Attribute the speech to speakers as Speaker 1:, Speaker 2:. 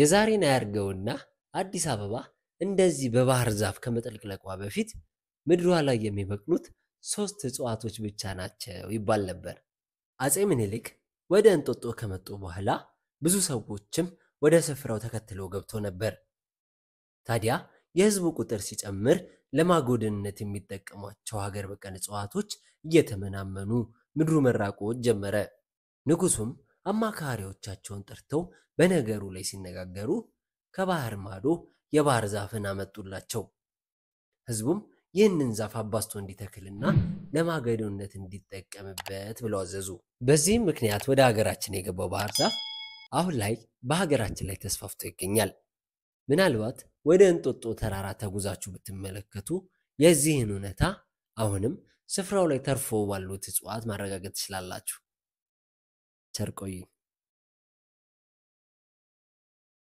Speaker 1: የዛሬን አያርገውና አዲስ አበባ እንደዚህ በባህር ዛፍ ከመጠልቅለቋ በፊት ምድሯ ላይ የሚበቅሉት ሶስት እጽዋቶች ብቻ ናቸው ይባል ነበር። አፄ ምኒልክ ወደ እንጦጦ ከመጡ በኋላ ብዙ ሰዎችም ወደ ስፍራው ተከትለው ገብቶ ነበር። ታዲያ የህዝቡ ቁጥር ሲጨምር ለማጎደንነት የሚጠቀሟቸው ሀገር በቀል እጽዋቶች እየተመናመኑ ምድሩ መራቆት ጀመረ። ንጉሱም አማካሪዎቻቸውን ጠርተው በነገሩ ላይ ሲነጋገሩ ከባህር ማዶ የባህር ዛፍን አመጡላቸው። ህዝቡም ይህንን ዛፍ አባስቶ እንዲተክልና ለማገዶነት እንዲጠቀምበት ብለው አዘዙ። በዚህም ምክንያት ወደ ሀገራችን የገባው ባህር ዛፍ አሁን ላይ በሀገራችን ላይ ተስፋፍቶ ይገኛል። ምናልባት ወደ እንጦጦ ተራራ ተጉዛችሁ ብትመለከቱ የዚህን እውነታ አሁንም ስፍራው ላይ ተርፎ ባሉት እጽዋት ማረጋገጥ
Speaker 2: ትችላላችሁ። ቸር ቆዩኝ።